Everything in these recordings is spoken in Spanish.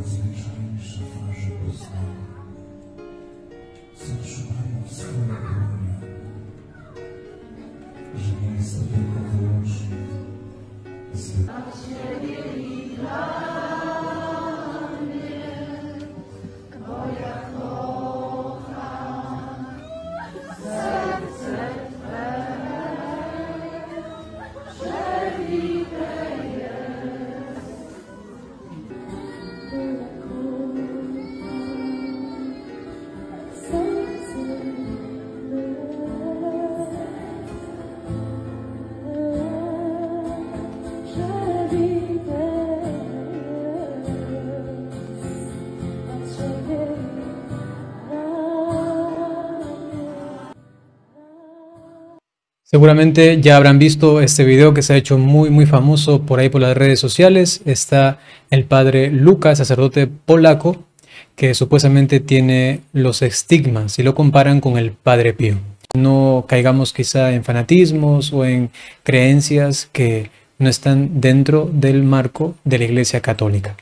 najzwyczajniejsze twarze poznałem. Zatrzymałem w swoim dłoni, że nie jest to tylko wyłącznie zwykłe. Seguramente ya habrán visto este video que se ha hecho muy muy famoso por ahí por las redes sociales. Está el padre Lucas, sacerdote polaco, que supuestamente tiene los estigmas y lo comparan con el padre Pío. No caigamos quizá en fanatismos o en creencias que no están dentro del marco de la Iglesia Católica.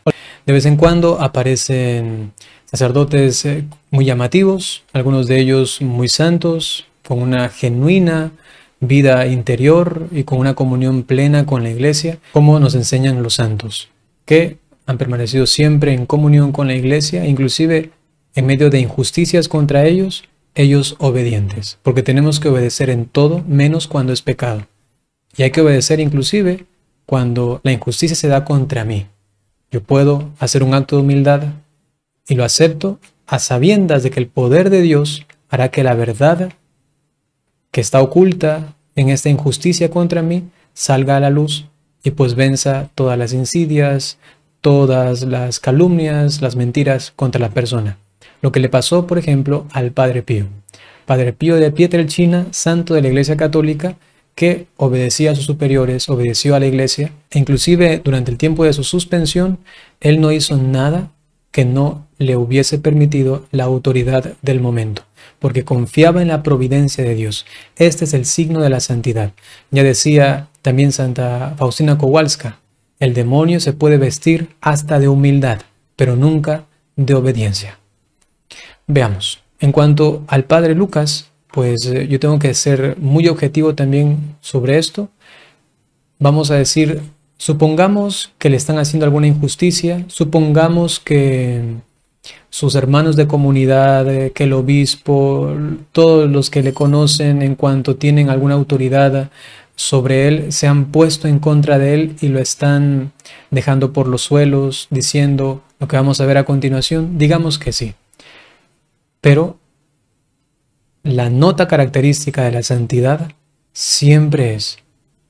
De vez en cuando aparecen sacerdotes eh, muy llamativos, algunos de ellos muy santos, con una genuina vida interior y con una comunión plena con la iglesia, como nos enseñan los santos, que han permanecido siempre en comunión con la iglesia, inclusive en medio de injusticias contra ellos, ellos obedientes, porque tenemos que obedecer en todo menos cuando es pecado. Y hay que obedecer inclusive cuando la injusticia se da contra mí. Yo puedo hacer un acto de humildad y lo acepto a sabiendas de que el poder de Dios hará que la verdad que está oculta en esta injusticia contra mí salga a la luz y pues venza todas las insidias, todas las calumnias, las mentiras contra la persona. Lo que le pasó, por ejemplo, al Padre Pío. Padre Pío de Pietrelcina, santo de la Iglesia Católica, que obedecía a sus superiores, obedeció a la Iglesia, e inclusive durante el tiempo de su suspensión, él no hizo nada que no le hubiese permitido la autoridad del momento, porque confiaba en la providencia de Dios. Este es el signo de la santidad. Ya decía también Santa Faustina Kowalska, el demonio se puede vestir hasta de humildad, pero nunca de obediencia. Veamos, en cuanto al padre Lucas, pues eh, yo tengo que ser muy objetivo también sobre esto. Vamos a decir Supongamos que le están haciendo alguna injusticia, supongamos que sus hermanos de comunidad, eh, que el obispo, todos los que le conocen en cuanto tienen alguna autoridad eh, sobre él, se han puesto en contra de él y lo están dejando por los suelos, diciendo lo que vamos a ver a continuación. Digamos que sí. Pero la nota característica de la santidad siempre es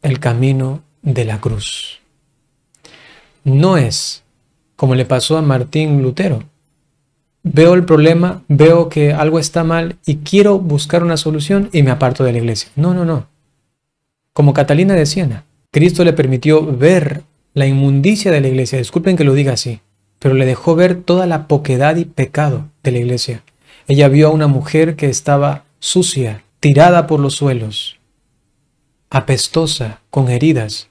el camino de la cruz. No es como le pasó a Martín Lutero. Veo el problema, veo que algo está mal y quiero buscar una solución y me aparto de la iglesia. No, no, no. Como Catalina de Siena, Cristo le permitió ver la inmundicia de la iglesia. Disculpen que lo diga así, pero le dejó ver toda la poquedad y pecado de la iglesia. Ella vio a una mujer que estaba sucia, tirada por los suelos, apestosa, con heridas.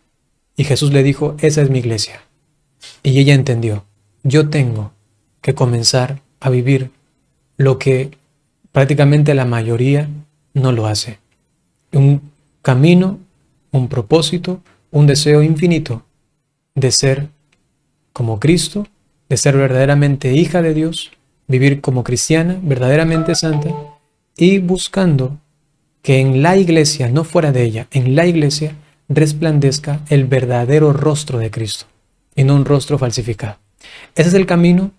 Y Jesús le dijo, esa es mi iglesia. Y ella entendió, yo tengo que comenzar a vivir lo que prácticamente la mayoría no lo hace. Un camino, un propósito, un deseo infinito de ser como Cristo, de ser verdaderamente hija de Dios, vivir como cristiana, verdaderamente santa y buscando que en la iglesia, no fuera de ella, en la iglesia resplandezca el verdadero rostro de Cristo y no un rostro falsificado. Ese es el camino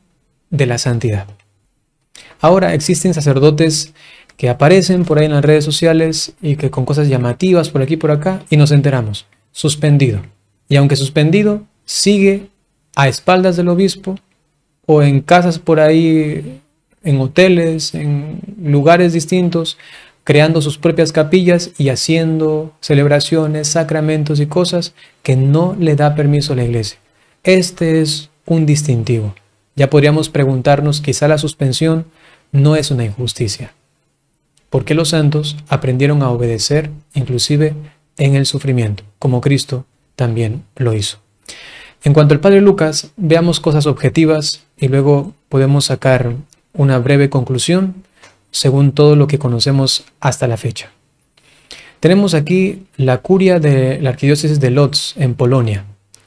de la santidad. Ahora existen sacerdotes que aparecen por ahí en las redes sociales y que con cosas llamativas por aquí por acá y nos enteramos, suspendido. Y aunque suspendido, sigue a espaldas del obispo o en casas por ahí, en hoteles, en lugares distintos, creando sus propias capillas y haciendo celebraciones, sacramentos y cosas que no le da permiso a la iglesia. Este es un distintivo. Ya podríamos preguntarnos, quizá la suspensión no es una injusticia. porque los santos aprendieron a obedecer inclusive en el sufrimiento, como Cristo también lo hizo? En cuanto al Padre Lucas, veamos cosas objetivas y luego podemos sacar una breve conclusión según todo lo que conocemos hasta la fecha. Tenemos aquí la curia de la arquidiócesis de Lodz en Polonia,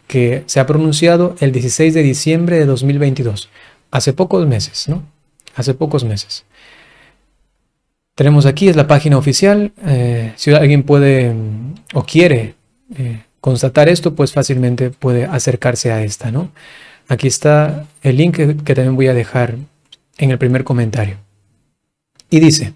que se ha pronunciado el 16 de diciembre de 2022, hace pocos meses, ¿no? Hace pocos meses. Tenemos aquí, es la página oficial, eh, si alguien puede mm, o quiere eh, constatar esto, pues fácilmente puede acercarse a esta, ¿no? Aquí está el link que también voy a dejar en el primer comentario y dice,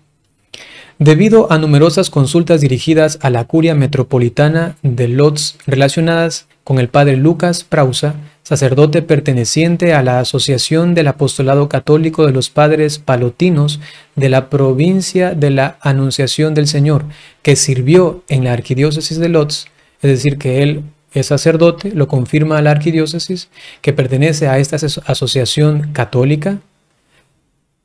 Debido a numerosas consultas dirigidas a la curia metropolitana de Lodz relacionadas con el padre Lucas Prausa, sacerdote perteneciente a la Asociación del Apostolado Católico de los Padres Palotinos de la provincia de la Anunciación del Señor, que sirvió en la arquidiócesis de Lodz, es decir, que él es sacerdote, lo confirma la arquidiócesis, que pertenece a esta asociación católica,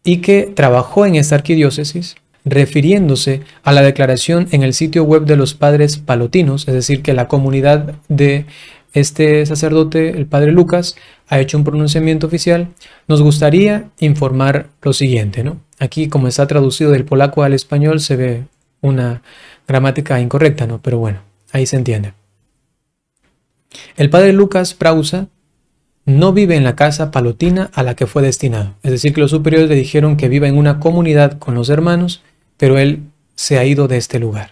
y que trabajó en esta arquidiócesis, refiriéndose a la declaración en el sitio web de los padres palotinos, es decir, que la comunidad de este sacerdote, el padre Lucas, ha hecho un pronunciamiento oficial, nos gustaría informar lo siguiente. ¿no? Aquí, como está traducido del polaco al español, se ve una gramática incorrecta, ¿no? pero bueno, ahí se entiende. El padre Lucas Prausa no vive en la casa palotina a la que fue destinado. Es decir, que los superiores le dijeron que viva en una comunidad con los hermanos, pero él se ha ido de este lugar.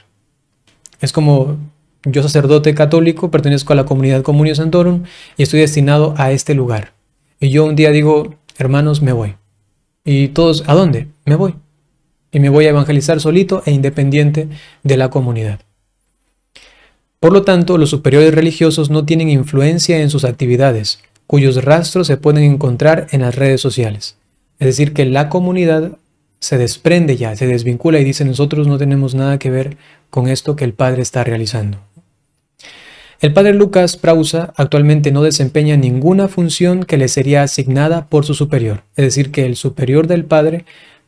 Es como yo sacerdote católico, pertenezco a la comunidad Comunio Santorum y estoy destinado a este lugar. Y yo un día digo, hermanos, me voy. Y todos, ¿a dónde? Me voy. Y me voy a evangelizar solito e independiente de la comunidad. Por lo tanto, los superiores religiosos no tienen influencia en sus actividades, cuyos rastros se pueden encontrar en las redes sociales. Es decir, que la comunidad se desprende ya, se desvincula y dice nosotros no tenemos nada que ver con esto que el padre está realizando. El padre Lucas Prausa actualmente no desempeña ninguna función que le sería asignada por su superior, es decir, que el superior del padre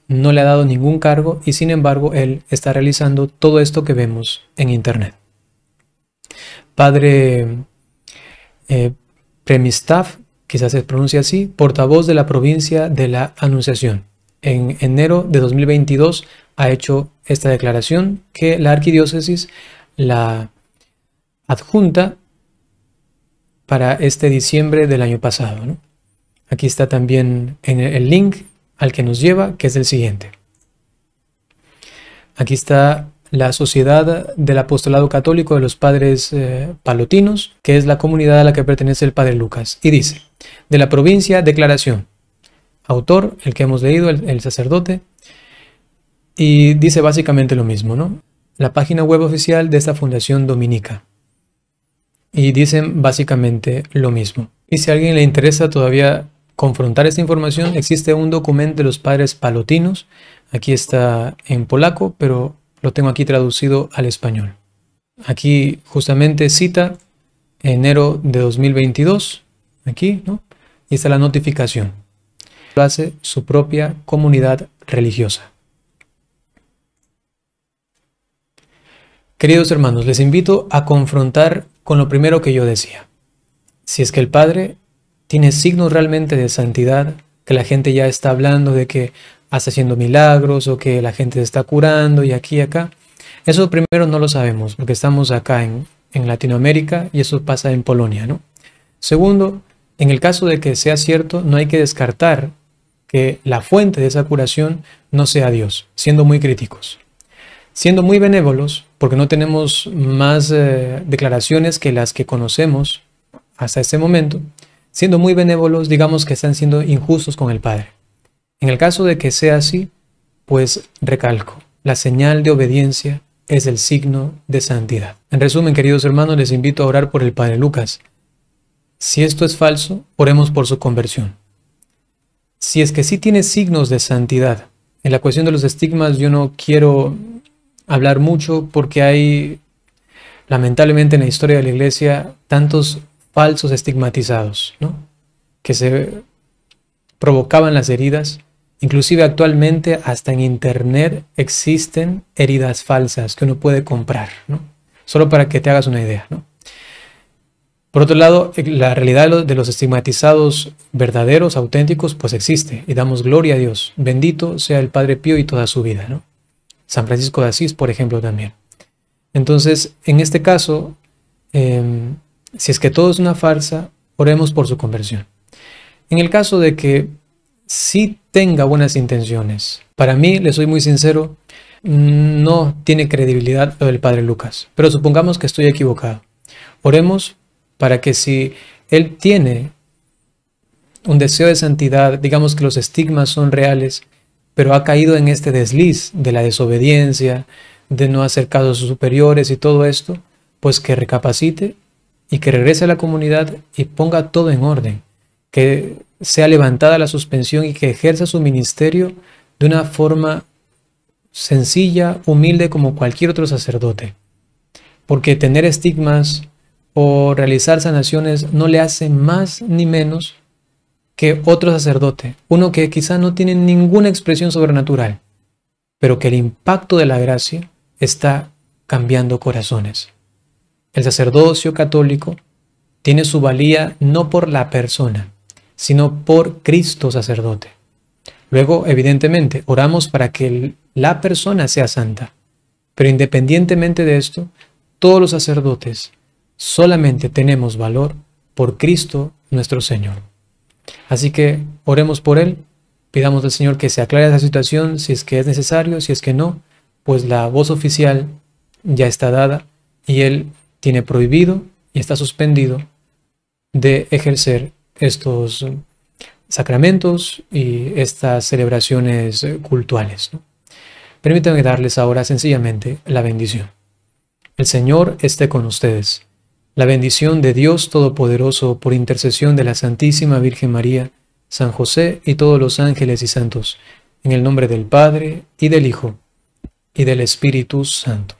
no le ha dado ningún cargo y sin embargo él está realizando todo esto que vemos en internet. Padre eh, Remistaf, quizás se pronuncia así, portavoz de la provincia de la Anunciación. En enero de 2022 ha hecho esta declaración que la arquidiócesis la adjunta para este diciembre del año pasado. Aquí está también en el link al que nos lleva, que es el siguiente. Aquí está la Sociedad del Apostolado Católico de los Padres eh, Palotinos, que es la comunidad a la que pertenece el Padre Lucas, y dice, de la provincia Declaración, autor, el que hemos leído, el, el sacerdote, y dice básicamente lo mismo, ¿no? La página web oficial de esta fundación dominica. Y dicen básicamente lo mismo. Y si a alguien le interesa todavía confrontar esta información, existe un documento de los padres palotinos. Aquí está en polaco, pero lo tengo aquí traducido al español. Aquí justamente cita enero de 2022, aquí, ¿no? Y está la notificación. Lo hace su propia comunidad religiosa. Queridos hermanos, les invito a confrontar con lo primero que yo decía. Si es que el Padre tiene signos realmente de santidad, que la gente ya está hablando de que hasta haciendo milagros o que la gente se está curando y aquí y acá. Eso primero no lo sabemos porque estamos acá en, en Latinoamérica y eso pasa en Polonia, ¿no? Segundo, en el caso de que sea cierto, no hay que descartar que la fuente de esa curación no sea Dios, siendo muy críticos. Siendo muy benévolos, porque no tenemos más eh, declaraciones que las que conocemos hasta este momento, siendo muy benévolos, digamos que están siendo injustos con el Padre. En el caso de que sea así, pues recalco, la señal de obediencia es el signo de santidad. En resumen, queridos hermanos, les invito a orar por el Padre Lucas. Si esto es falso, oremos por su conversión. Si es que sí tiene signos de santidad, en la cuestión de los estigmas yo no quiero hablar mucho porque hay, lamentablemente en la historia de la iglesia, tantos falsos estigmatizados, que se provocaban las heridas Inclusive actualmente hasta en internet existen heridas falsas que uno puede comprar, ¿no? Solo para que te hagas una idea, ¿no? Por otro lado, eh, la realidad de los, estigmatizados verdaderos, auténticos, pues existe y damos gloria a Dios. Bendito sea el Padre Pío y toda su vida, ¿no? San Francisco de Asís, por ejemplo, también. Entonces, en este caso, em, si es que todo es una farsa, oremos por su conversión. En el caso de que sí tenga buenas intenciones. Para mí, le soy muy sincero, no tiene credibilidad lo del Padre Lucas. Pero supongamos que estoy equivocado. Oremos para que si él tiene un deseo de santidad, digamos que los estigmas son reales, pero ha caído en este desliz de la desobediencia, de no hacer caso a sus superiores y todo esto, pues que recapacite y que regrese a la comunidad y ponga todo en orden, que sea levantada la suspensión y que ejerza su ministerio de una forma sencilla, humilde como cualquier otro sacerdote. Porque tener estigmas o realizar sanaciones no le hace más ni menos que otro sacerdote, uno que quizá no tiene ninguna expresión sobrenatural, pero que el impacto de la gracia está cambiando corazones. El sacerdocio católico tiene su valía no por la persona, sino por Cristo sacerdote. Luego, evidentemente, oramos para que la persona sea santa. Pero independientemente de esto, todos los sacerdotes solamente tenemos valor por Cristo nuestro Señor. Así que oremos por Él, pidamos al Señor que se aclare esa situación, si es que es necesario, si es que no, pues la voz oficial ya está dada y Él tiene prohibido y está suspendido de ejercer estos sacramentos y estas celebraciones cultuales. Permítanme darles ahora sencillamente la bendición. El Señor esté con ustedes. La bendición de Dios Todopoderoso por intercesión de la Santísima Virgen María, San José y todos los ángeles y santos, en el nombre del Padre y del Hijo y del Espíritu Santo.